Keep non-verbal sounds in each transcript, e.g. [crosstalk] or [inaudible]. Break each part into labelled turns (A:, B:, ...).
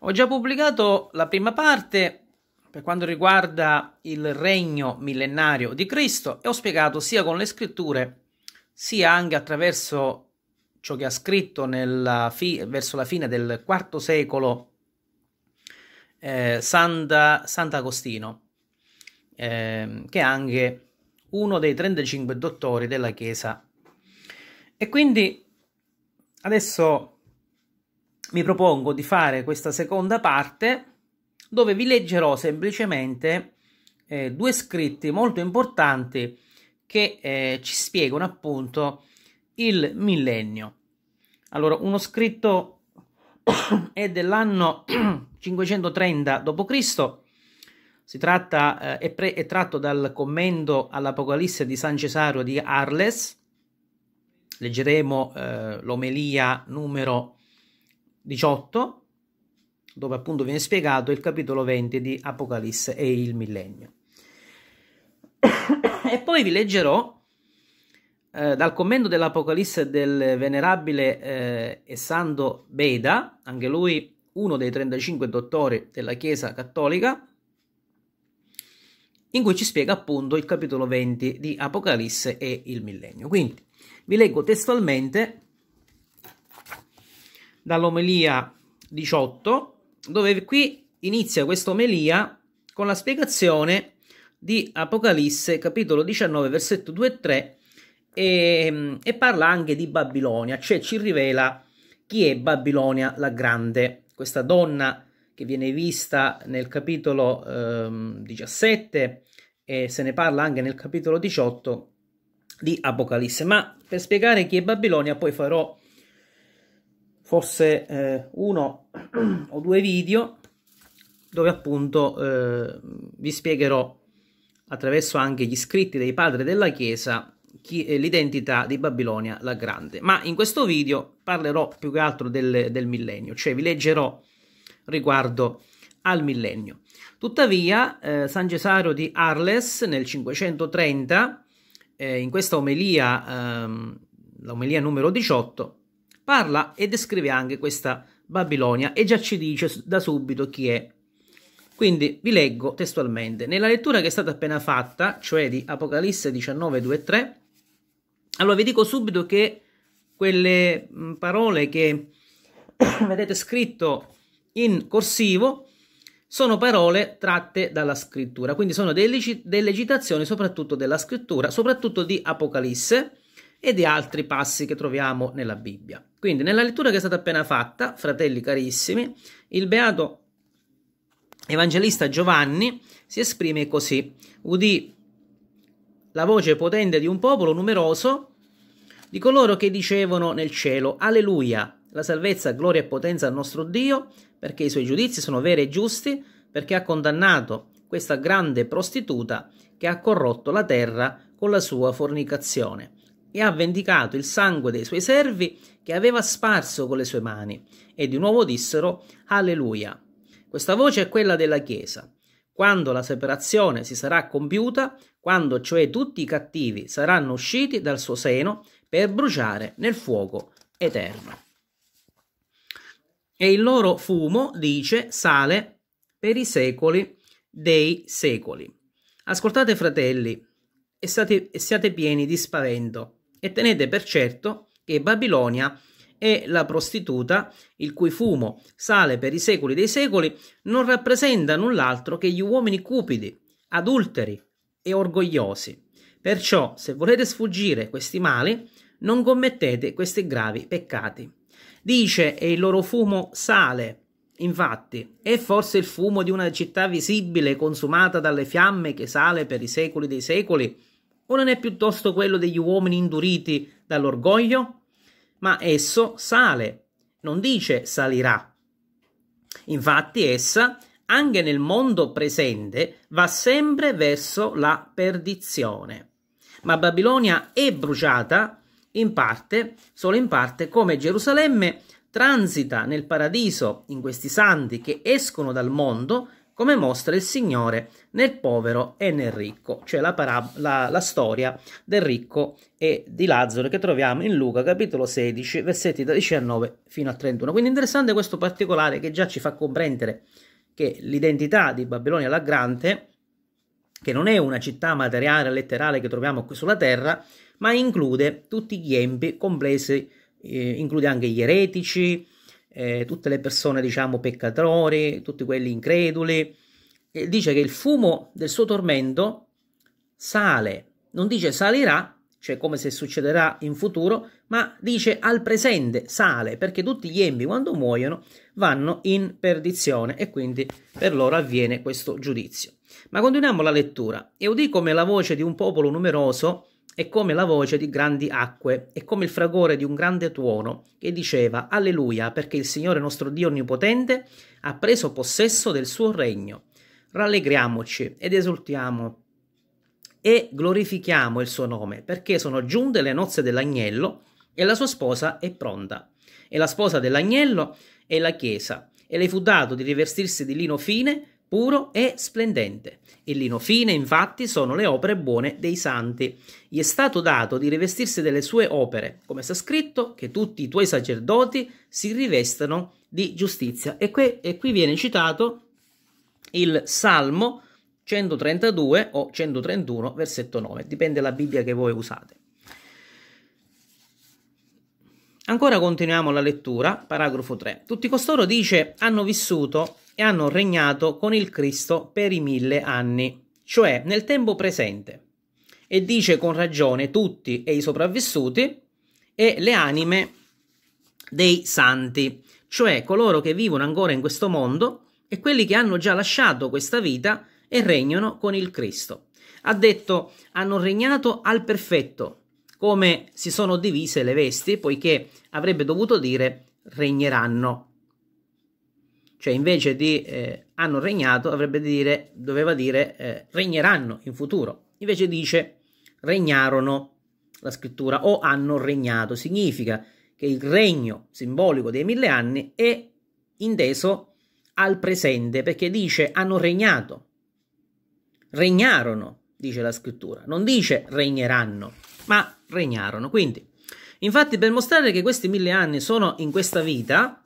A: Ho già pubblicato la prima parte per quanto riguarda il regno millenario di Cristo e ho spiegato sia con le scritture sia anche attraverso ciò che ha scritto fi- verso la fine del IV secolo eh, Santa, Sant'Agostino, eh, che è anche uno dei 35 dottori della Chiesa. E quindi adesso mi propongo di fare questa seconda parte dove vi leggerò semplicemente eh, due scritti molto importanti che eh, ci spiegano appunto il millennio. Allora, uno scritto [coughs] è dell'anno 530 [coughs] d.C., si tratta, eh, è, pre, è tratto dal commento all'Apocalisse di San Cesario di Arles, leggeremo eh, l'omelia numero 18, dove appunto viene spiegato il capitolo 20 di Apocalisse e il millennio. [coughs] e poi vi leggerò eh, dal commento dell'Apocalisse del venerabile eh, e santo Beda, anche lui uno dei 35 dottori della Chiesa Cattolica, in cui ci spiega appunto il capitolo 20 di Apocalisse e il millennio. Quindi vi leggo testualmente dall'omelia 18, dove qui inizia questa omelia con la spiegazione di Apocalisse capitolo 19 versetto 2 e 3 e, e parla anche di Babilonia, cioè ci rivela chi è Babilonia la Grande, questa donna che viene vista nel capitolo ehm, 17 e se ne parla anche nel capitolo 18 di Apocalisse. Ma per spiegare chi è Babilonia poi farò forse eh, uno [clears throat] o due video dove appunto eh, vi spiegherò attraverso anche gli scritti dei padri della Chiesa l'identità di Babilonia la Grande. Ma in questo video parlerò più che altro del, del millennio, cioè vi leggerò riguardo al millennio. Tuttavia, eh, San Cesario di Arles nel 530, eh, in questa omelia, ehm, l'omelia numero 18, parla e descrive anche questa Babilonia e già ci dice da subito chi è. Quindi vi leggo testualmente. Nella lettura che è stata appena fatta, cioè di Apocalisse 19, 2 e 3, allora vi dico subito che quelle parole che [coughs] vedete scritto in corsivo sono parole tratte dalla scrittura, quindi sono delle, delle citazioni soprattutto della scrittura, soprattutto di Apocalisse e di altri passi che troviamo nella Bibbia. Quindi nella lettura che è stata appena fatta, fratelli carissimi, il beato evangelista Giovanni si esprime così: Udì la voce potente di un popolo numeroso di coloro che dicevano nel cielo: Alleluia! La salvezza, gloria e potenza al nostro Dio, perché i suoi giudizi sono veri e giusti, perché ha condannato questa grande prostituta che ha corrotto la terra con la sua fornicazione e ha vendicato il sangue dei suoi servi che aveva sparso con le sue mani. E di nuovo dissero Alleluia. Questa voce è quella della Chiesa. Quando la separazione si sarà compiuta, quando cioè tutti i cattivi saranno usciti dal suo seno per bruciare nel fuoco eterno. E il loro fumo, dice, sale per i secoli dei secoli. Ascoltate fratelli e siate, e siate pieni di spavento e tenete per certo che Babilonia e la prostituta, il cui fumo sale per i secoli dei secoli, non rappresenta null'altro che gli uomini cupidi, adulteri e orgogliosi. Perciò, se volete sfuggire questi mali, non commettete questi gravi peccati. Dice, e il loro fumo sale. Infatti, è forse il fumo di una città visibile consumata dalle fiamme che sale per i secoli dei secoli? O non è piuttosto quello degli uomini induriti dall'orgoglio? Ma esso sale, non dice salirà. Infatti essa, anche nel mondo presente, va sempre verso la perdizione. Ma Babilonia è bruciata in parte, solo in parte, come Gerusalemme transita nel paradiso in questi santi che escono dal mondo come mostra il Signore nel povero e nel ricco, cioè la, parab- la, la storia del ricco e di Lazzaro che troviamo in Luca capitolo 16 versetti da 19 fino a 31. Quindi interessante questo particolare che già ci fa comprendere che l'identità di Babilonia l'Agrante, che non è una città materiale letterale che troviamo qui sulla terra, ma include tutti gli empi, compresi, eh, include anche gli eretici, eh, tutte le persone, diciamo, peccatori, tutti quelli increduli. E dice che il fumo del suo tormento sale, non dice salirà, cioè come se succederà in futuro, ma dice al presente sale, perché tutti gli embi quando muoiono vanno in perdizione e quindi per loro avviene questo giudizio. Ma continuiamo la lettura. E udì come la voce di un popolo numeroso è come la voce di grandi acque, è come il fragore di un grande tuono che diceva Alleluia perché il Signore nostro Dio Onnipotente ha preso possesso del suo regno. Rallegriamoci ed esultiamo e glorifichiamo il suo nome perché sono giunte le nozze dell'agnello e la sua sposa è pronta. E la sposa dell'agnello è la Chiesa e le fu dato di rivestirsi di lino fine puro e splendente. Il lino fine, infatti, sono le opere buone dei santi. Gli è stato dato di rivestirsi delle sue opere, come sta scritto, che tutti i tuoi sacerdoti si rivestano di giustizia. E qui, e qui viene citato il Salmo 132 o 131, versetto 9, dipende dalla Bibbia che voi usate. Ancora continuiamo la lettura, paragrafo 3. Tutti costoro dice hanno vissuto e hanno regnato con il Cristo per i mille anni, cioè nel tempo presente. E dice con ragione tutti e i sopravvissuti e le anime dei santi, cioè coloro che vivono ancora in questo mondo e quelli che hanno già lasciato questa vita e regnano con il Cristo. Ha detto hanno regnato al perfetto, come si sono divise le vesti, poiché avrebbe dovuto dire regneranno cioè invece di eh, hanno regnato avrebbe dire, doveva dire eh, regneranno in futuro, invece dice regnarono la scrittura o hanno regnato, significa che il regno simbolico dei mille anni è inteso al presente perché dice hanno regnato, regnarono, dice la scrittura, non dice regneranno, ma regnarono. Quindi, infatti, per mostrare che questi mille anni sono in questa vita,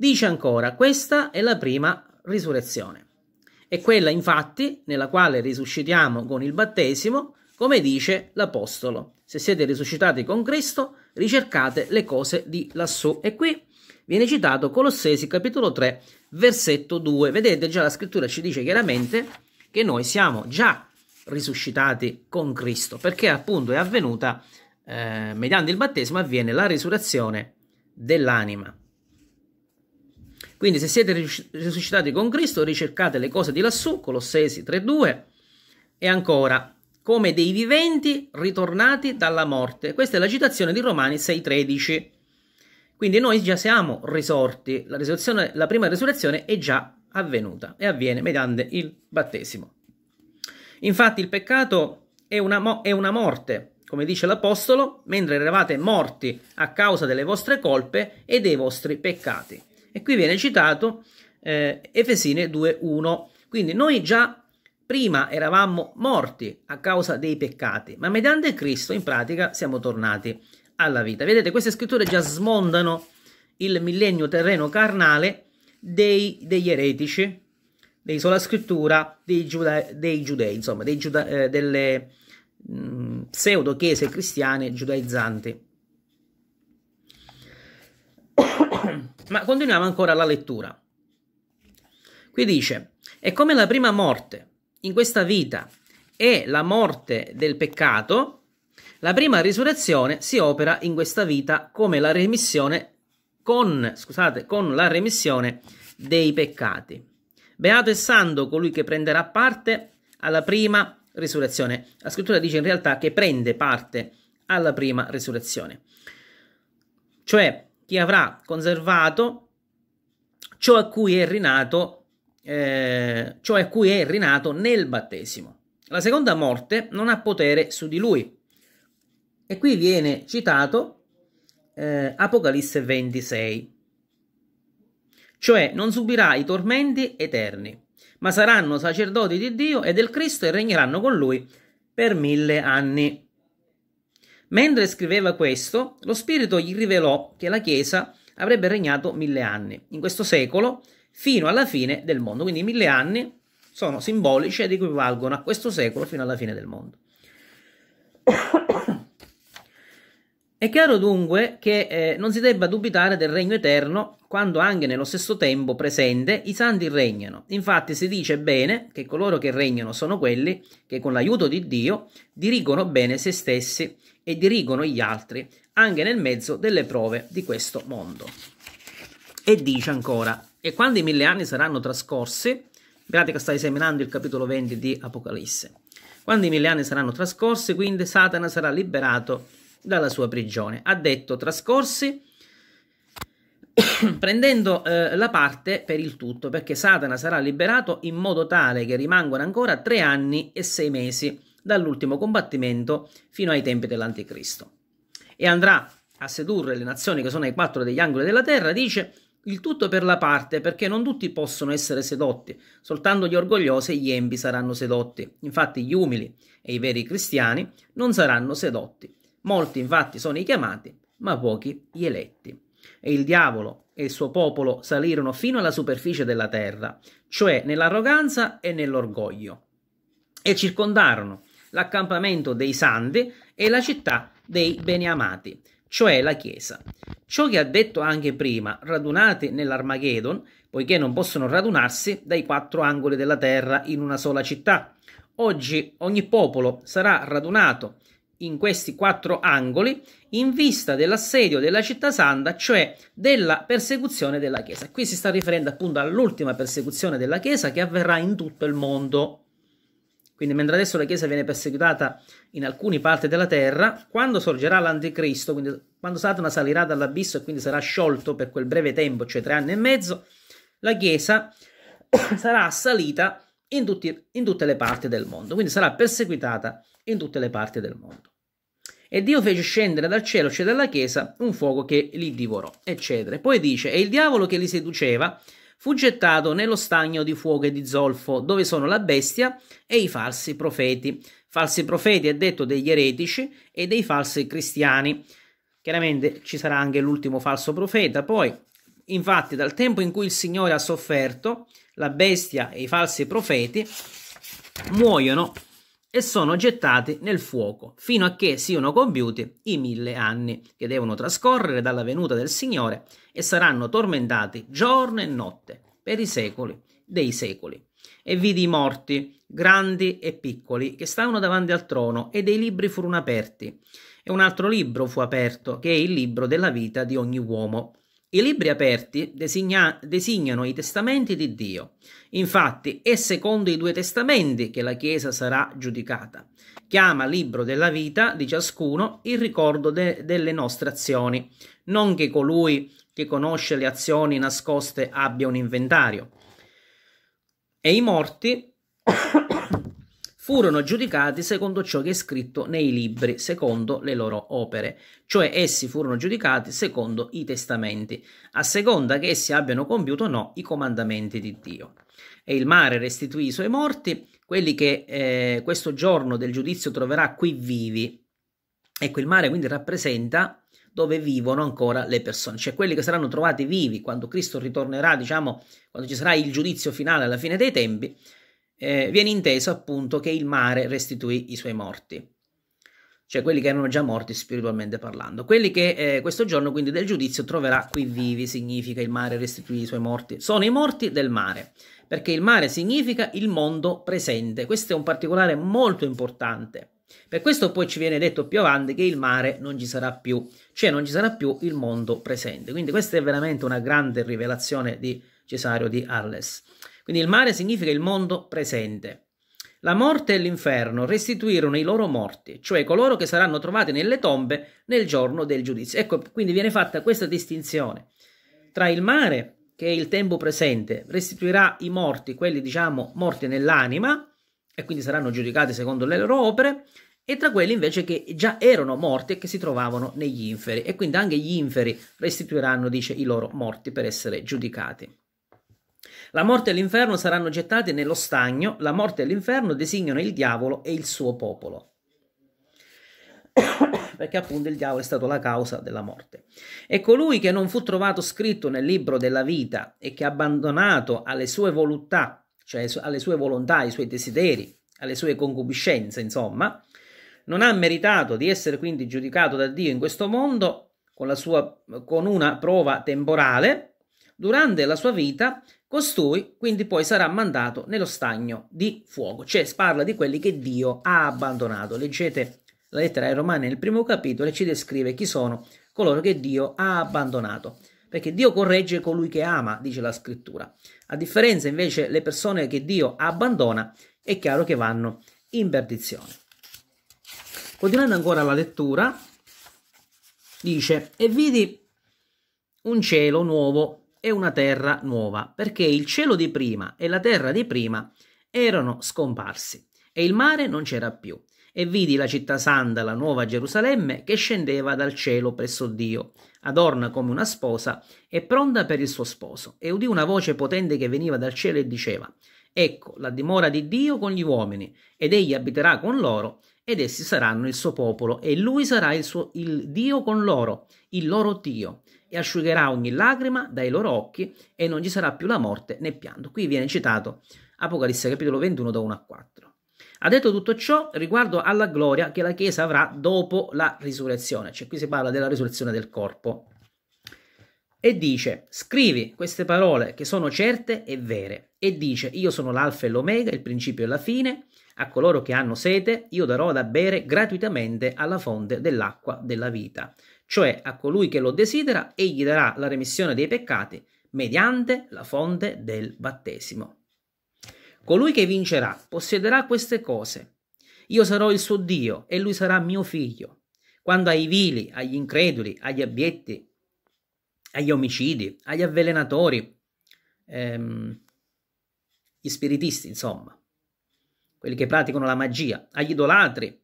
A: Dice ancora, questa è la prima risurrezione. È quella infatti nella quale risuscitiamo con il battesimo, come dice l'Apostolo. Se siete risuscitati con Cristo, ricercate le cose di lassù. E qui viene citato Colossesi capitolo 3, versetto 2. Vedete, già la scrittura ci dice chiaramente che noi siamo già risuscitati con Cristo, perché appunto è avvenuta, eh, mediante il battesimo, avviene la risurrezione dell'anima. Quindi se siete risuscitati con Cristo, ricercate le cose di lassù, Colossesi 3.2, e ancora, come dei viventi ritornati dalla morte. Questa è la citazione di Romani 6.13. Quindi noi già siamo risorti, la, la prima risurrezione è già avvenuta e avviene mediante il battesimo. Infatti il peccato è una, è una, morte, come dice l'Apostolo, mentre eravate morti a causa delle vostre colpe e dei vostri peccati e qui viene citato eh, Efesine 2.1. Quindi noi già prima eravamo morti a causa dei peccati, ma mediante Cristo in pratica siamo tornati alla vita. Vedete, queste scritture già smondano il millennio terreno carnale dei, degli eretici, dei sola scrittura, dei, giuda, dei giudei, insomma, dei giuda, eh, delle mh, mm, pseudo chiese cristiane giudaizzanti. Ma continuiamo ancora la lettura. Qui dice, e come la prima morte in questa vita è la morte del peccato, la prima risurrezione si opera in questa vita come la remissione con, scusate, con la remissione dei peccati. Beato e santo colui che prenderà parte alla prima risurrezione. La scrittura dice in realtà che prende parte alla prima risurrezione. Cioè, chi avrà conservato ciò a cui è rinato, eh, ciò a cui è rinato nel battesimo. La seconda morte non ha potere su di lui. E qui viene citato eh, Apocalisse 26, cioè non subirà i tormenti eterni, ma saranno sacerdoti di Dio e del Cristo e regneranno con lui per mille anni. Mentre scriveva questo, lo Spirito gli rivelò che la Chiesa avrebbe regnato mille anni, in questo secolo, fino alla fine del mondo. Quindi mille anni sono simbolici ed equivalgono a questo secolo fino alla fine del mondo. È chiaro dunque che eh, non si debba dubitare del regno eterno quando anche nello stesso tempo presente i santi regnano. Infatti si dice bene che coloro che regnano sono quelli che con l'aiuto di Dio dirigono bene se stessi e dirigono gli altri anche nel mezzo delle prove di questo mondo. E dice ancora, e quando i mille anni saranno trascorsi, in pratica sta esaminando il capitolo 20 di Apocalisse, quando i mille anni saranno trascorsi, quindi Satana sarà liberato dalla sua prigione. Ha detto trascorsi [coughs] prendendo eh, la parte per il tutto, perché Satana sarà liberato in modo tale che rimangano ancora tre anni e sei mesi dall'ultimo combattimento fino ai tempi dell'Anticristo. E andrà a sedurre le nazioni che sono ai quattro degli angoli della terra, dice il tutto per la parte, perché non tutti possono essere sedotti, soltanto gli orgogliosi e gli empi saranno sedotti. Infatti gli umili e i veri cristiani non saranno sedotti. Molti infatti sono i chiamati, ma pochi gli eletti. E il diavolo e il suo popolo salirono fino alla superficie della terra, cioè nell'arroganza e nell'orgoglio, e circondarono l'accampamento dei santi e la città dei Beniamati, cioè la Chiesa. Ciò che ha detto anche prima, radunati nell'Armageddon, poiché non possono radunarsi dai quattro angoli della terra in una sola città. Oggi ogni popolo sarà radunato in questi quattro angoli in vista dell'assedio della città santa, cioè della persecuzione della Chiesa. Qui si sta riferendo appunto all'ultima persecuzione della Chiesa che avverrà in tutto il mondo. Quindi mentre adesso la Chiesa viene perseguitata in alcune parti della terra, quando sorgerà l'anticristo, quindi quando Satana salirà dall'abisso e quindi sarà sciolto per quel breve tempo, cioè tre anni e mezzo, la Chiesa [coughs] sarà assalita in, tutti, in tutte le parti del mondo, quindi sarà perseguitata in tutte le parti del mondo. E Dio fece scendere dal cielo, cioè dalla Chiesa, un fuoco che li divorò, eccetera. poi dice, e il diavolo che li seduceva fu gettato nello stagno di fuoco e di zolfo, dove sono la bestia e i falsi profeti. Falsi profeti è detto degli eretici e dei falsi cristiani. Chiaramente ci sarà anche l'ultimo falso profeta. Poi, infatti, dal tempo in cui il Signore ha sofferto, la bestia e i falsi profeti muoiono e sono gettati nel fuoco fino a che siano compiuti i mille anni che devono trascorrere dalla venuta del Signore e saranno tormentati giorno e notte per i secoli dei secoli. E vidi i morti, grandi e piccoli, che stavano davanti al trono e dei libri furono aperti. E un altro libro fu aperto, che è il libro della vita di ogni uomo. I libri aperti designa, designano i testamenti di Dio. Infatti è secondo i due testamenti che la Chiesa sarà giudicata. Chiama libro della vita di ciascuno il ricordo de, delle nostre azioni, non che colui che conosce le azioni nascoste abbia un inventario. E i morti furono giudicati secondo ciò che è scritto nei libri, secondo le loro opere, cioè essi furono giudicati secondo i testamenti, a seconda che essi abbiano compiuto o no i comandamenti di Dio. E il mare restituì i suoi morti, quelli che eh, questo giorno del giudizio troverà qui vivi. Ecco, il mare quindi rappresenta dove vivono ancora le persone, cioè quelli che saranno trovati vivi quando Cristo ritornerà, diciamo, quando ci sarà il giudizio finale alla fine dei tempi, eh, viene inteso appunto che il mare restituì i suoi morti, cioè quelli che erano già morti spiritualmente parlando. Quelli che eh, questo giorno quindi del giudizio troverà qui vivi significa il mare restituì i suoi morti, sono i morti del mare, perché il mare significa il mondo presente, questo è un particolare molto importante. Per questo poi ci viene detto più avanti che il mare non ci sarà più, cioè non ci sarà più il mondo presente. Quindi questa è veramente una grande rivelazione di Cesario di Arles. Quindi il mare significa il mondo presente. La morte e l'inferno restituirono i loro morti, cioè coloro che saranno trovati nelle tombe nel giorno del giudizio. Ecco, quindi viene fatta questa distinzione tra il mare, che è il tempo presente, restituirà i morti, quelli diciamo morti nell'anima, e quindi saranno giudicati secondo le loro opere, e tra quelli invece che già erano morti e che si trovavano negli inferi. E quindi anche gli inferi restituiranno, dice, i loro morti per essere giudicati. La morte e l'inferno saranno gettate nello stagno, la morte e l'inferno designano il diavolo e il suo popolo. [coughs] perché appunto il diavolo è stato la causa della morte. E colui che non fu trovato scritto nel libro della vita e che abbandonato alle sue volontà, cioè alle sue volontà, ai suoi desideri, alle sue concupiscenze, insomma, non ha meritato di essere quindi giudicato da Dio in questo mondo con, sua, con una prova temporale, durante la sua vita Costui quindi poi sarà mandato nello stagno di fuoco, cioè parla di quelli che Dio ha abbandonato. Leggete la lettera ai Romani nel primo capitolo e ci descrive chi sono coloro che Dio ha abbandonato, perché Dio corregge colui che ama, dice la scrittura. A differenza invece le persone che Dio abbandona è chiaro che vanno in perdizione. Continuando ancora la lettura, dice, e vidi un cielo nuovo e una terra nuova, perché il cielo di prima e la terra di prima erano scomparsi e il mare non c'era più. E vidi la città santa, la nuova Gerusalemme, che scendeva dal cielo presso Dio, adorna come una sposa e pronta per il suo sposo. E udì una voce potente che veniva dal cielo e diceva: Ecco la dimora di Dio con gli uomini, ed egli abiterà con loro, ed essi saranno il suo popolo, e lui sarà il, suo, il Dio con loro, il loro Dio e asciugherà ogni lacrima dai loro occhi e non ci sarà più la morte né pianto. Qui viene citato Apocalisse capitolo 21 da 1 a 4. Ha detto tutto ciò riguardo alla gloria che la Chiesa avrà dopo la risurrezione, cioè qui si parla della risurrezione del corpo. E dice, scrivi queste parole che sono certe e vere, e dice, io sono l'alfa e l'omega, il principio e la fine, a coloro che hanno sete io darò da bere gratuitamente alla fonte dell'acqua della vita cioè a colui che lo desidera, egli darà la remissione dei peccati mediante la fonte del battesimo. Colui che vincerà possiederà queste cose. Io sarò il suo Dio e lui sarà mio figlio. Quando ai vili, agli increduli, agli abietti, agli omicidi, agli avvelenatori, ehm, gli spiritisti, insomma, quelli che praticano la magia, agli idolatri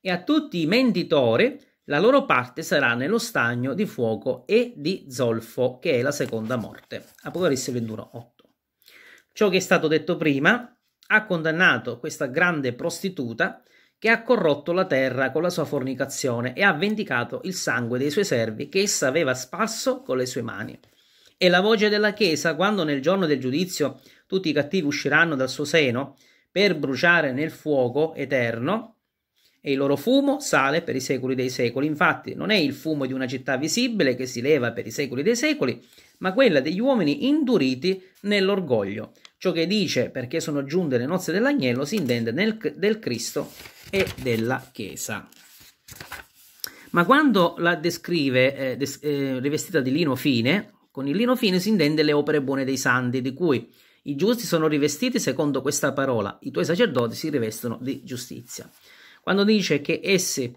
A: e a tutti i mentitori, la loro parte sarà nello stagno di fuoco e di zolfo, che è la seconda morte. Apocalisse 21, 8. Ciò che è stato detto prima ha condannato questa grande prostituta che ha corrotto la terra con la sua fornicazione e ha vendicato il sangue dei suoi servi che essa aveva sparso con le sue mani. E la voce della Chiesa, quando nel giorno del giudizio tutti i cattivi usciranno dal suo seno per bruciare nel fuoco eterno, e il loro fumo sale per i secoli dei secoli. Infatti non è il fumo di una città visibile che si leva per i secoli dei secoli, ma quella degli uomini induriti nell'orgoglio. Ciò che dice perché sono giunte le nozze dell'agnello si intende nel, del Cristo e della Chiesa. Ma quando la descrive eh, des, eh, rivestita di lino fine, con il lino fine si intende le opere buone dei santi, di cui i giusti sono rivestiti secondo questa parola, i tuoi sacerdoti si rivestono di giustizia quando dice che esse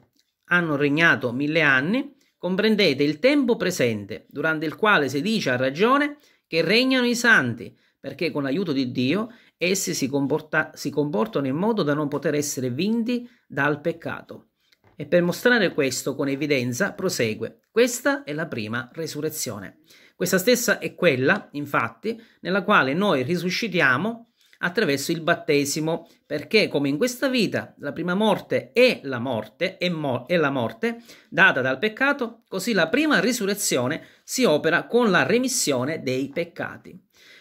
A: hanno regnato mille anni, comprendete il tempo presente, durante il quale si dice a ragione che regnano i santi, perché con l'aiuto di Dio essi si, comporta, si comportano in modo da non poter essere vinti dal peccato. E per mostrare questo con evidenza prosegue. Questa è la prima resurrezione. Questa stessa è quella, infatti, nella quale noi risuscitiamo attraverso il battesimo, perché come in questa vita la prima morte è la morte, è, mo- è la morte data dal peccato, così la prima risurrezione si opera con la remissione dei peccati.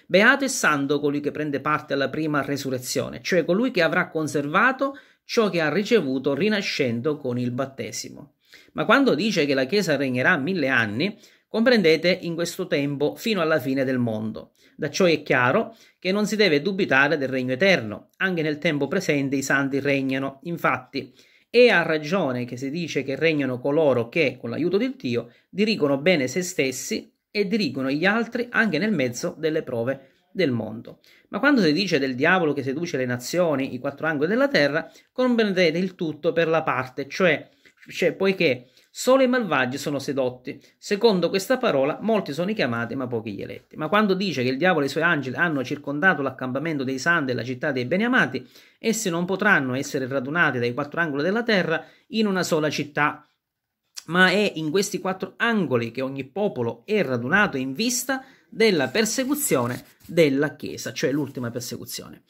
A: Beato e santo colui che prende parte alla prima resurrezione, cioè colui che avrà conservato ciò che ha ricevuto rinascendo con il battesimo. Ma quando dice che la Chiesa regnerà mille anni, comprendete in questo tempo fino alla fine del mondo. Da ciò è chiaro che non si deve dubitare del regno eterno, anche nel tempo presente i santi regnano, infatti, è a ragione che si dice che regnano coloro che, con l'aiuto di Dio, dirigono bene se stessi e dirigono gli altri anche nel mezzo delle prove del mondo. Ma quando si dice del diavolo che seduce le nazioni, i quattro angoli della terra, comprendete il tutto per la parte, cioè, cioè poiché Solo i malvagi sono sedotti. Secondo questa parola, molti sono i chiamati, ma pochi gli eletti. Ma quando dice che il diavolo e i suoi angeli hanno circondato l'accampamento dei santi e la città dei beniamati, essi non potranno essere radunati dai quattro angoli della terra in una sola città. Ma è in questi quattro angoli che ogni popolo è radunato in vista della persecuzione della Chiesa, cioè l'ultima persecuzione.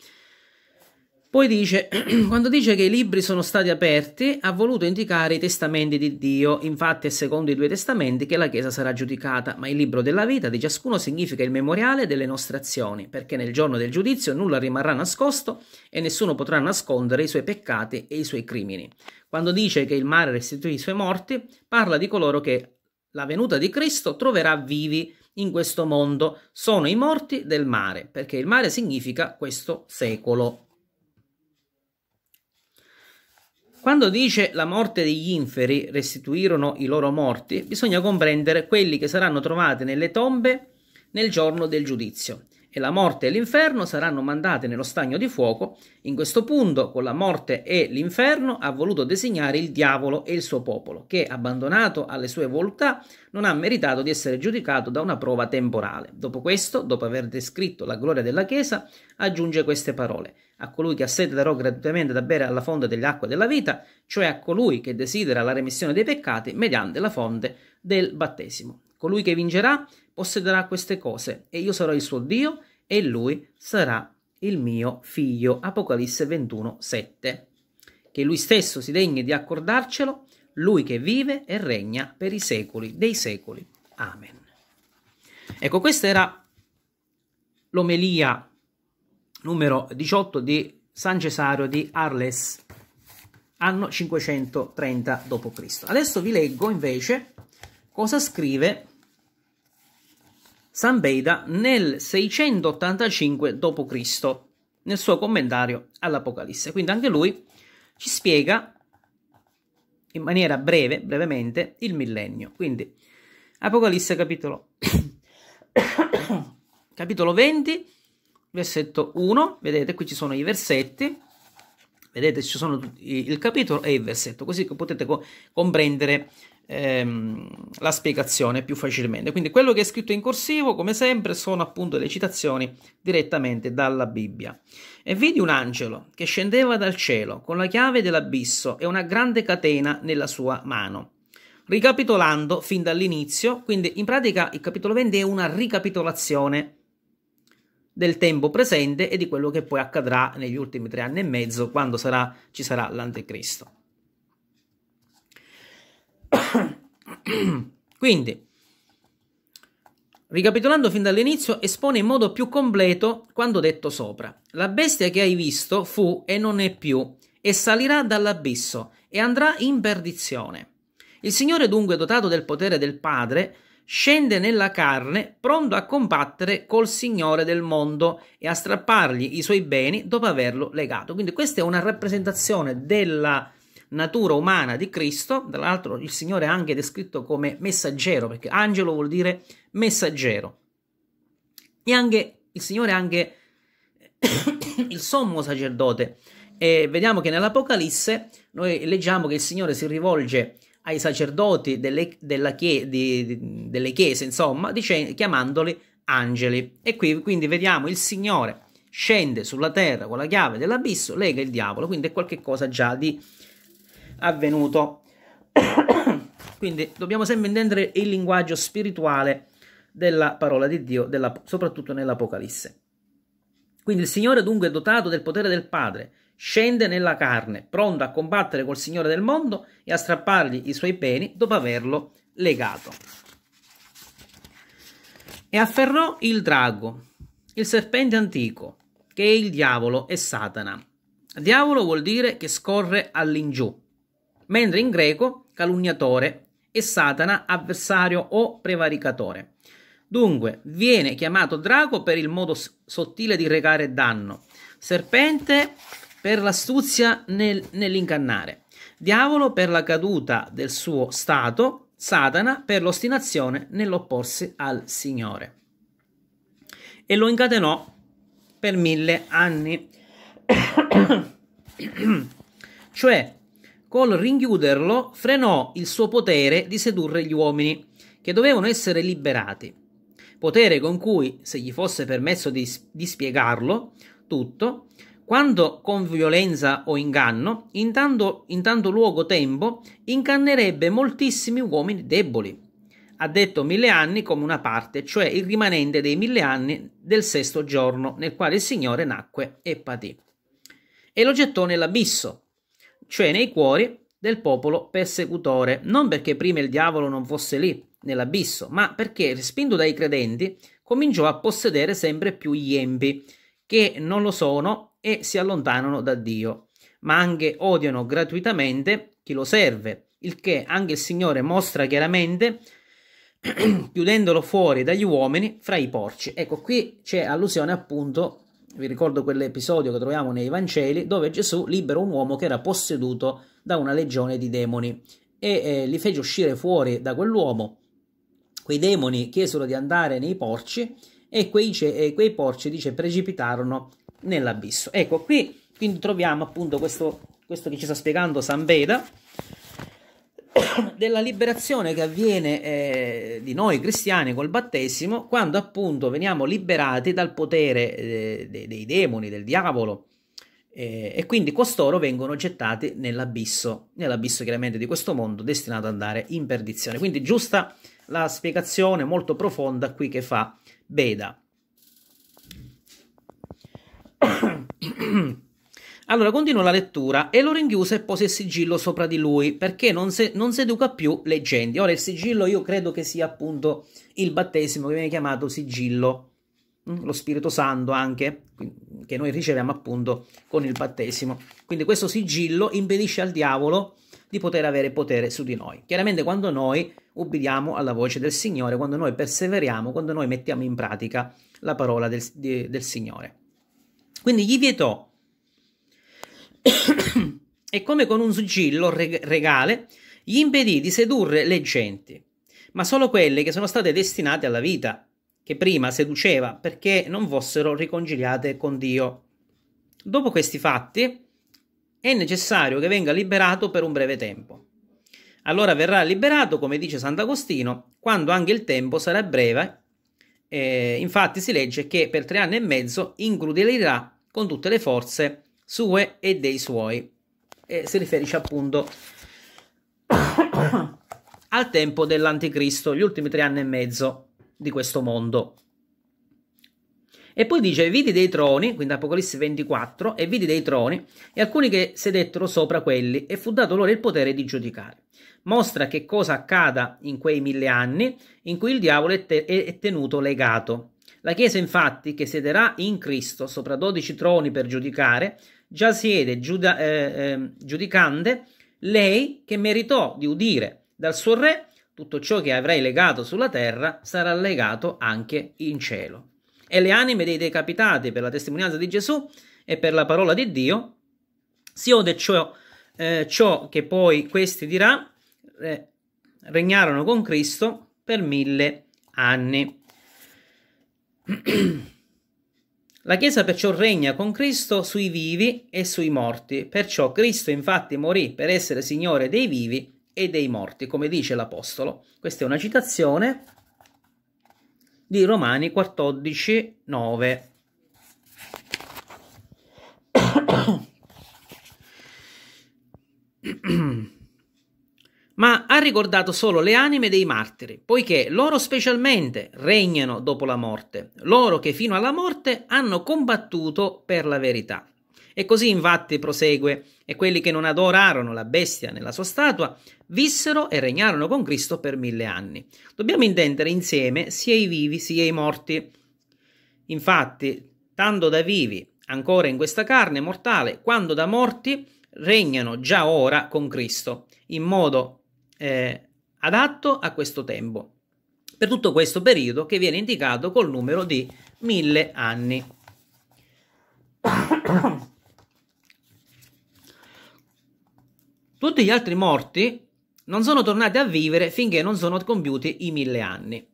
A: Poi dice, [clears throat] quando dice che i libri sono stati aperti, ha voluto indicare i testamenti di Dio, infatti è secondo i due testamenti che la Chiesa sarà giudicata, ma il libro della vita di ciascuno significa il memoriale delle nostre azioni, perché nel giorno del giudizio nulla rimarrà nascosto e nessuno potrà nascondere i suoi peccati e i suoi crimini. Quando dice che il mare restituisce i suoi morti, parla di coloro che la venuta di Cristo troverà vivi in questo mondo, sono i morti del mare, perché il mare significa questo secolo. Quando dice la morte degli inferi restituirono i loro morti, bisogna comprendere quelli che saranno trovati nelle tombe nel giorno del giudizio e la morte e l'inferno saranno mandate nello stagno di fuoco. In questo punto, con la morte e l'inferno, ha voluto designare il diavolo e il suo popolo, che, abbandonato alle sue volontà, non ha meritato di essere giudicato da una prova temporale. Dopo questo, dopo aver descritto la gloria della Chiesa, aggiunge queste parole. A colui che ha sete darò gratuitamente da bere alla fonte delle acque della vita, cioè a colui che desidera la remissione dei peccati mediante la fonte del battesimo. Colui che vincerà possederà queste cose e io sarò il suo Dio e lui sarà il mio figlio. Apocalisse 21, 7. Che lui stesso si degni di accordarcelo, lui che vive e regna per i secoli dei secoli. Amen. Ecco, questa era l'omelia numero 18 di San Cesario di Arles, anno 530 d.C. Adesso vi leggo invece cosa scrive San Beda nel 685 d.C., nel suo commentario all'Apocalisse. Quindi anche lui ci spiega in maniera breve, brevemente, il millennio. Quindi Apocalisse capitolo, [coughs] capitolo 20, versetto 1, vedete qui ci sono i versetti, vedete ci sono il capitolo e il versetto, così che potete co comprendere ehm, la spiegazione più facilmente. Quindi quello che è scritto in corsivo, come sempre, sono appunto le citazioni direttamente dalla Bibbia. E vidi un angelo che scendeva dal cielo con la chiave dell'abisso e una grande catena nella sua mano. Ricapitolando fin dall'inizio, quindi in pratica il capitolo 20 è una ricapitolazione del tempo presente e di quello che poi accadrà negli ultimi tre anni e mezzo quando sarà, ci sarà l'anticristo. [coughs] Quindi, Ricapitolando fin dall'inizio, espone in modo più completo quanto detto sopra. La bestia che hai visto fu e non è più, e salirà dall'abisso e andrà in perdizione. Il Signore, dunque, dotato del potere del Padre, scende nella carne, pronto a combattere col Signore del mondo e a strappargli i suoi beni dopo averlo legato. Quindi, questa è una rappresentazione della natura umana di Cristo, tra l'altro il Signore è anche descritto come messaggero, perché angelo vuol dire messaggero. E anche il Signore è anche [coughs] il sommo sacerdote. E vediamo che nell'Apocalisse noi leggiamo che il Signore si rivolge ai sacerdoti delle, chie, di, di, delle chiese, insomma, dice, chiamandoli angeli. E qui quindi vediamo il Signore scende sulla terra con la chiave dell'abisso, lega il diavolo, quindi è qualcosa già di avvenuto. [coughs] Quindi dobbiamo sempre intendere il linguaggio spirituale della parola di Dio, della, soprattutto nell'Apocalisse. Quindi il Signore dunque è dotato del potere del Padre, scende nella carne, pronto a combattere col Signore del mondo e a strappargli i suoi beni dopo averlo legato. E afferrò il drago, il serpente antico, che è il diavolo e Satana. Diavolo vuol dire che scorre all'ingiù, mentre in greco calunniatore e Satana avversario o prevaricatore. Dunque, viene chiamato drago per il modo sottile di recare danno, serpente per l'astuzia nel, nell'incannare, diavolo per la caduta del suo stato, Satana per l'ostinazione nell'opporsi al Signore. E lo incatenò per mille anni. [coughs] cioè, col rinchiuderlo frenò il suo potere di sedurre gli uomini, che dovevano essere liberati, potere con cui, se gli fosse permesso di, di spiegarlo tutto, quando con violenza o inganno, in tanto, in tanto luogo tempo, incannerebbe moltissimi uomini deboli. Ha detto mille anni come una parte, cioè il rimanente dei mille anni del sesto giorno nel quale il Signore nacque e patì. E lo gettò nell'abisso, cioè nei cuori del popolo persecutore, non perché prima il diavolo non fosse lì, nell'abisso, ma perché, respinto dai credenti, cominciò a possedere sempre più gli empi, che non lo sono e si allontanano da Dio, ma anche odiano gratuitamente chi lo serve, il che anche il Signore mostra chiaramente [clears throat] chiudendolo fuori dagli uomini fra i porci. Ecco, qui c'è allusione appunto vi ricordo quell'episodio che troviamo nei Vangeli dove Gesù libera un uomo che era posseduto da una legione di demoni e eh, li fece uscire fuori da quell'uomo. Quei demoni chiesero di andare nei porci e quei, e quei porci, dice, precipitarono nell'abisso. Ecco, qui quindi troviamo appunto questo, questo che ci sta spiegando San Veda, [coughs] della liberazione che avviene eh, di noi cristiani col battesimo quando appunto veniamo liberati dal potere eh, dei, dei, demoni, del diavolo eh, e quindi costoro vengono gettati nell'abisso, nell'abisso chiaramente di questo mondo destinato ad andare in perdizione. Quindi giusta la spiegazione molto profonda qui che fa Beda. [coughs] [coughs] Allora continua la lettura e lo rinchiuse e pose il sigillo sopra di lui perché non, se, non seduca più leggendi. Ora il sigillo io credo che sia appunto il battesimo che viene chiamato sigillo, mm, lo Spirito Santo anche, che noi riceviamo appunto con il battesimo. Quindi questo sigillo impedisce al diavolo di poter avere potere su di noi. Chiaramente quando noi ubbidiamo alla voce del Signore, quando noi perseveriamo, quando noi mettiamo in pratica la parola del, di, del Signore. Quindi gli vietò e come con un sigillo regale gli impedì di sedurre le genti, ma solo quelle che sono state destinate alla vita, che prima seduceva perché non fossero riconciliate con Dio. Dopo questi fatti è necessario che venga liberato per un breve tempo. Allora verrà liberato, come dice Sant'Agostino, quando anche il tempo sarà breve. Eh, infatti si legge che per tre anni e mezzo ingrudelirà con tutte le forze sue e dei suoi e si riferisce appunto [coughs] al tempo dell'anticristo, gli ultimi tre anni e mezzo di questo mondo. E poi dice, vidi dei troni, quindi Apocalisse 24, e vidi dei troni, e alcuni che sedettero sopra quelli, e fu dato loro il potere di giudicare. Mostra che cosa accada in quei mille anni in cui il diavolo è, te- è tenuto legato la Chiesa infatti, che siederà in Cristo sopra dodici troni per giudicare, già siede giuda, eh, eh, giudicande lei che meritò di udire dal suo Re tutto ciò che avrei legato sulla terra sarà legato anche in cielo. E le anime dei decapitati per la testimonianza di Gesù e per la parola di Dio si ode ciò, eh, ciò che poi questi dirà eh, regnarono con Cristo per mille anni. [clears throat] La Chiesa perciò regna con Cristo sui vivi e sui morti, perciò Cristo infatti morì per essere Signore dei vivi e dei morti, come dice l'Apostolo. Questa è una citazione di Romani 14, 9. [clears throat] ma ha ricordato solo le anime dei martiri, poiché loro specialmente regnano dopo la morte, loro che fino alla morte hanno combattuto per la verità. E così infatti prosegue, e quelli che non adorarono la bestia nella sua statua vissero e regnarono con Cristo per mille anni. Dobbiamo intendere insieme sia i vivi sia i morti. Infatti, tanto da vivi, ancora in questa carne mortale, quando da morti, regnano già ora con Cristo, in modo eh, adatto a questo tempo, per tutto questo periodo che viene indicato col numero di mille anni. Tutti gli altri morti non sono tornati a vivere finché non sono compiuti i mille anni.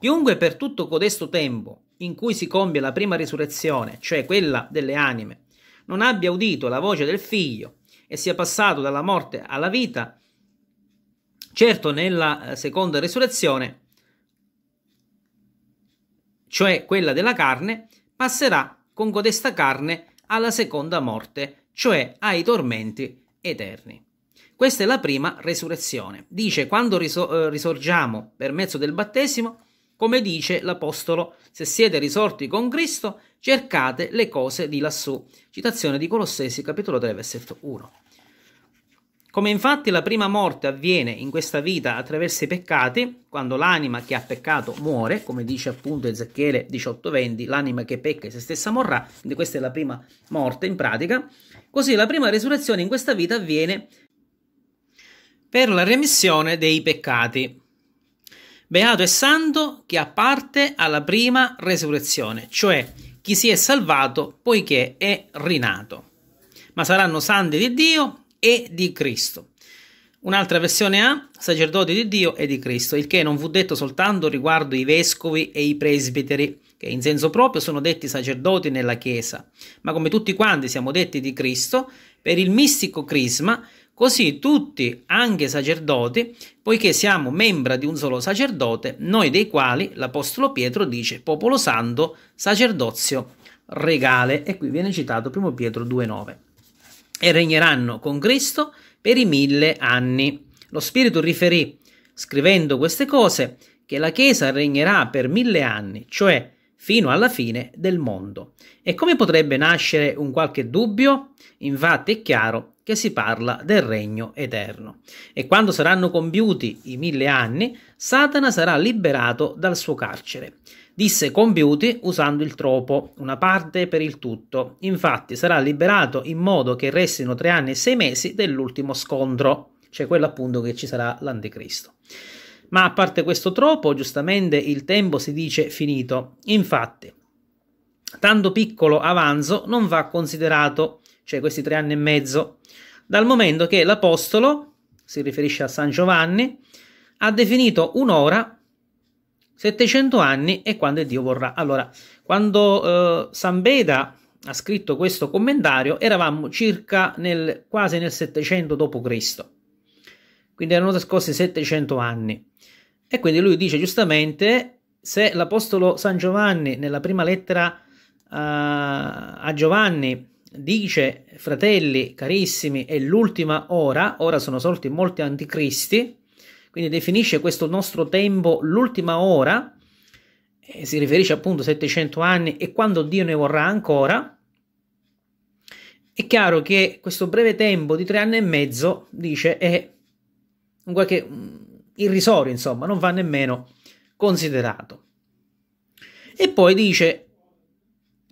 A: Chiunque per tutto codesto tempo in cui si compie la prima risurrezione, cioè quella delle anime, non abbia udito la voce del figlio e sia passato dalla morte alla vita, Certo, nella eh, seconda resurrezione, cioè quella della carne, passerà con codesta carne alla seconda morte, cioè ai tormenti eterni. Questa è la prima resurrezione. Dice quando riso- eh, risorgiamo per mezzo del battesimo, come dice l'Apostolo, se siete risorti con Cristo, cercate le cose di lassù. Citazione di Colossesi capitolo 3 versetto 1. Come infatti la prima morte avviene in questa vita attraverso i peccati, quando l'anima che ha peccato muore, come dice appunto Ezechiele 18:20, l'anima che pecca e se stessa morrà, quindi questa è la prima morte in pratica, così la prima resurrezione in questa vita avviene per la remissione dei peccati. Beato e santo chi ha parte alla prima resurrezione, cioè chi si è salvato poiché è rinato. Ma saranno santi di Dio e di Cristo. Un'altra versione A, sacerdoti di Dio e di Cristo, il che non fu detto soltanto riguardo i vescovi e i presbiteri, che in senso proprio sono detti sacerdoti nella Chiesa, ma come tutti quanti siamo detti di Cristo, per il mistico crisma, così tutti, anche sacerdoti, poiché siamo membra di un solo sacerdote, noi dei quali l'Apostolo Pietro dice popolo santo, sacerdozio regale, e qui viene citato 1 Pietro 2,9 e regneranno con Cristo per i mille anni. Lo Spirito riferì, scrivendo queste cose, che la Chiesa regnerà per mille anni, cioè fino alla fine del mondo. E come potrebbe nascere un qualche dubbio? Infatti è chiaro che si parla del regno eterno. E quando saranno compiuti i mille anni, Satana sarà liberato dal suo carcere disse compiuti usando il troppo, una parte per il tutto. Infatti sarà liberato in modo che restino tre anni e sei mesi dell'ultimo scontro, cioè quello appunto che ci sarà l'anticristo. Ma a parte questo troppo, giustamente il tempo si dice finito. Infatti, tanto piccolo avanzo non va considerato, cioè questi tre anni e mezzo, dal momento che l'Apostolo, si riferisce a San Giovanni, ha definito un'ora 700 anni è quando Dio vorrà. Allora, quando eh, San Beda ha scritto questo commentario, eravamo circa nel, quasi nel 700 d.C., quindi erano trascorsi 700 anni. E quindi lui dice giustamente, se l'Apostolo San Giovanni nella prima lettera uh, a Giovanni dice, fratelli carissimi, è l'ultima ora, ora sono sorti molti anticristi, quindi definisce questo nostro tempo l'ultima ora, si riferisce appunto a 700 anni e quando Dio ne vorrà ancora, è chiaro che questo breve tempo di tre anni e mezzo, dice, è un qualche mm, irrisorio, insomma, non va nemmeno considerato. E poi dice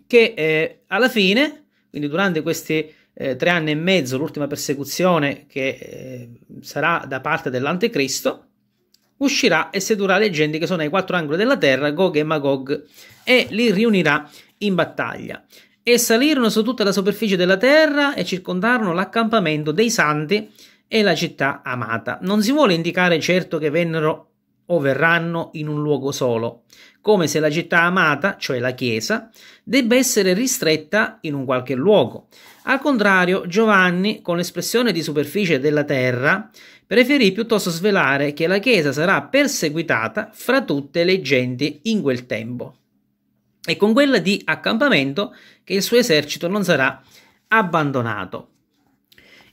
A: che eh, alla fine, quindi durante questi eh, tre anni e mezzo, l'ultima persecuzione che eh, sarà da parte dell'anticristo, uscirà e sedurà le genti che sono ai quattro angoli della terra, Gog e Magog, e li riunirà in battaglia. E salirono su tutta la superficie della terra e circondarono l'accampamento dei santi e la città amata. Non si vuole indicare certo che vennero o verranno in un luogo solo, come se la città amata, cioè la Chiesa, debba essere ristretta in un qualche luogo, al contrario, Giovanni, con l'espressione di superficie della terra, preferì piuttosto svelare che la Chiesa sarà perseguitata fra tutte le genti in quel tempo e con quella di accampamento che il suo esercito non sarà abbandonato.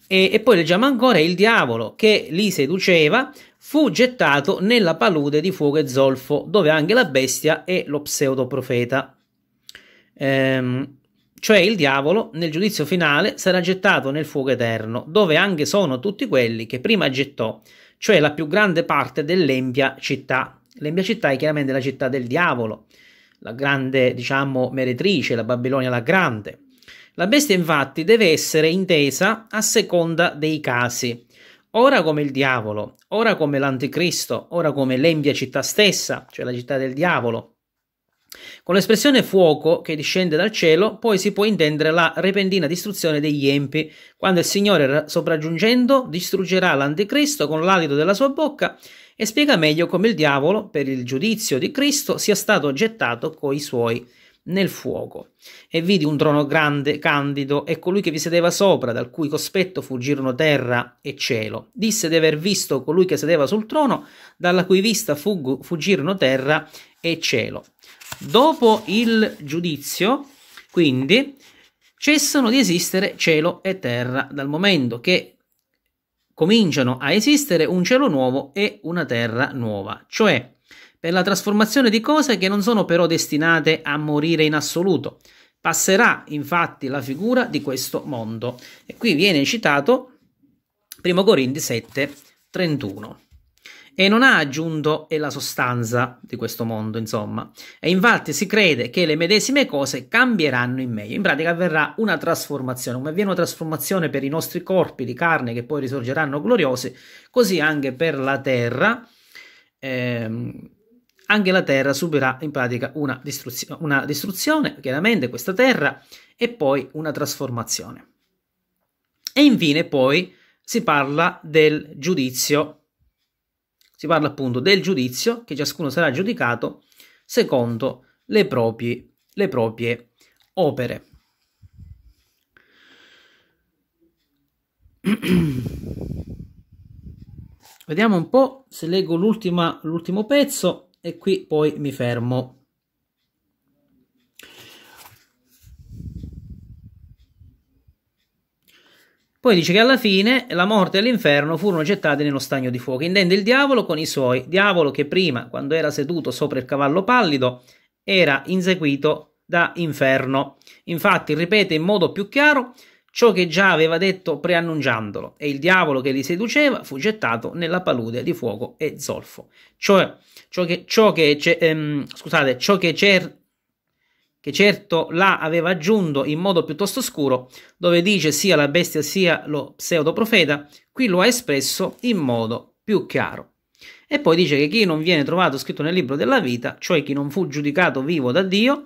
A: E, e, poi leggiamo ancora il diavolo che li seduceva fu gettato nella palude di fuoco e zolfo dove anche la bestia e lo pseudoprofeta. Ehm, cioè il diavolo, nel giudizio finale sarà gettato nel fuoco eterno, dove anche sono tutti quelli che prima gettò, cioè la più grande parte dell'empia città. L'empia città è chiaramente la città del diavolo, la grande, diciamo, meretrice, la Babilonia la grande. La bestia infatti deve essere intesa a seconda dei casi, ora come il diavolo, ora come l'anticristo, ora come l'empia città stessa, cioè la città del diavolo, con l'espressione fuoco che discende dal cielo, poi si può intendere la repentina distruzione degli empi, quando il Signore sopraggiungendo distruggerà l'anticristo con l'alito della sua bocca e spiega meglio come il diavolo, per il giudizio di Cristo, sia stato gettato coi suoi nel fuoco. E vidi un trono grande, candido, e colui che vi sedeva sopra, dal cui cospetto fuggirono terra e cielo. Disse di aver visto colui che sedeva sul trono, dalla cui vista fugg- fuggirono terra e cielo. Dopo il giudizio, quindi, cessano di esistere cielo e terra, dal momento che cominciano a esistere un cielo nuovo e una terra nuova. Cioè, per la trasformazione di cose che non sono però destinate a morire in assoluto. Passerà infatti la figura di questo mondo. E qui viene citato 1 Corinti 7, 31 e non ha aggiunto è la sostanza di questo mondo, insomma. E infatti si crede che le medesime cose cambieranno in meglio. In pratica avverrà una trasformazione, come avviene una trasformazione per i nostri corpi di carne che poi risorgeranno gloriosi, così anche per la terra. Ehm, anche la terra subirà in pratica una, distruzio- una distruzione, chiaramente questa terra, e poi una trasformazione. E infine poi si parla del giudizio, si parla appunto del giudizio che ciascuno sarà giudicato secondo le proprie, le proprie opere. Vediamo un po' se leggo l'ultimo pezzo e qui poi mi fermo. Poi dice che alla fine la morte e l'inferno furono gettati nello stagno di fuoco, intende il diavolo con i suoi, diavolo che prima, quando era seduto sopra il cavallo pallido, era inseguito da inferno. Infatti, ripete in modo più chiaro, ciò che già aveva detto preannunciandolo, e il diavolo che li seduceva fu gettato nella palude di fuoco e zolfo. Cioè, ciò che, ciò che, ehm, scusate, ciò che, cer che certo là aveva aggiunto in modo piuttosto scuro, dove dice sia la bestia sia lo pseudoprofeta, qui lo ha espresso in modo più chiaro. E poi dice che chi non viene trovato scritto nel libro della vita, cioè chi non fu giudicato vivo da Dio,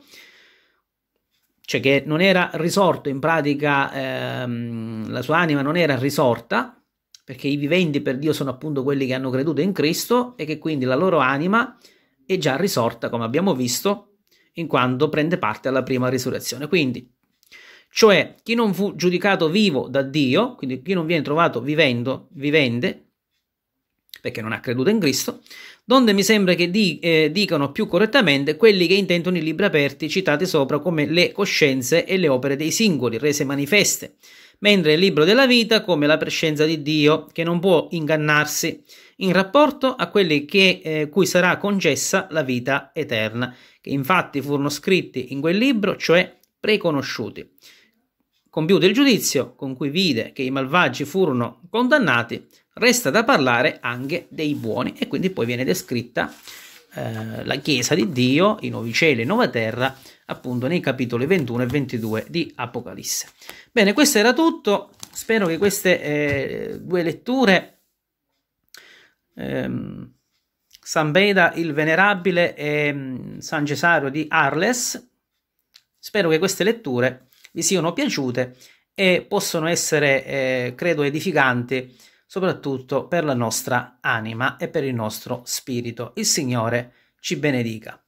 A: cioè che non era risorto, in pratica ehm, la sua anima non era risorta, perché i viventi per Dio sono appunto quelli che hanno creduto in Cristo e che quindi la loro anima è già risorta, come abbiamo visto, in quanto prende parte alla prima risurrezione. Quindi, cioè chi non fu giudicato vivo da Dio, quindi chi non viene trovato vivendo, vivente, perché non ha creduto in Cristo, donde mi sembra che di, eh, dicano più correttamente quelli che intendono i libri aperti citati sopra come le coscienze e le opere dei singoli, rese manifeste, mentre il libro della vita come la prescienza di Dio, che non può ingannarsi, in rapporto a quelli che, eh, cui sarà concessa la vita eterna, che infatti furono scritti in quel libro, cioè preconosciuti. Compiuto il giudizio, con cui vide che i malvagi furono condannati, Resta da parlare anche dei buoni e quindi poi viene descritta eh, la Chiesa di Dio, i nuovi cieli e nuova terra, appunto nei capitoli 21 e 22 di Apocalisse. Bene, questo era tutto, spero che queste eh, due letture, ehm, San Beda il Venerabile e mm, San Cesario di Arles, spero che queste letture vi siano piaciute e possono essere, eh, credo, edificanti soprattutto per la nostra anima e per il nostro spirito. Il Signore ci benedica.